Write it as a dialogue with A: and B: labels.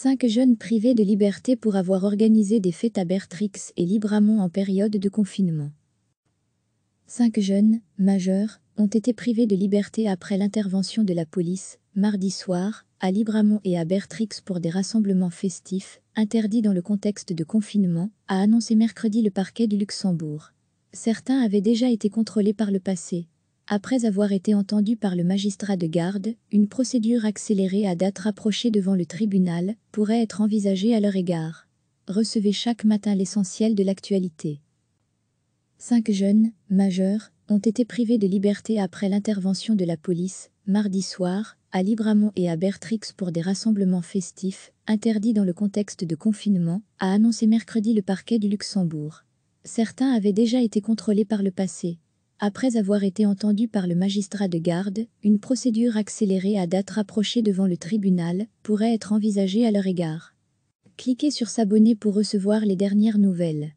A: Cinq jeunes privés de liberté pour avoir organisé des fêtes à Bertrix et Libramont en période de confinement. Cinq jeunes, majeurs, ont été privés de liberté après l'intervention de la police, mardi soir, à Libramont et à Bertrix pour des rassemblements festifs, interdits dans le contexte de confinement, a annoncé mercredi le parquet du Luxembourg. Certains avaient déjà été contrôlés par le passé, après avoir été entendu par le magistrat de garde, une procédure accélérée à date rapprochée devant le tribunal pourrait être envisagée à leur égard. Recevez chaque matin l'essentiel de l'actualité. Cinq jeunes, majeurs, ont été privés de liberté après l'intervention de la police, mardi soir, à Libramont et à Bertrix pour des rassemblements festifs, interdits dans le contexte de confinement, a annoncé mercredi le parquet du Luxembourg. Certains avaient déjà été contrôlés par le passé, après avoir été entendu par le magistrat de garde, une procédure accélérée à date rapprochée devant le tribunal pourrait être envisagée à leur égard. Cliquez sur S'abonner pour recevoir les dernières nouvelles.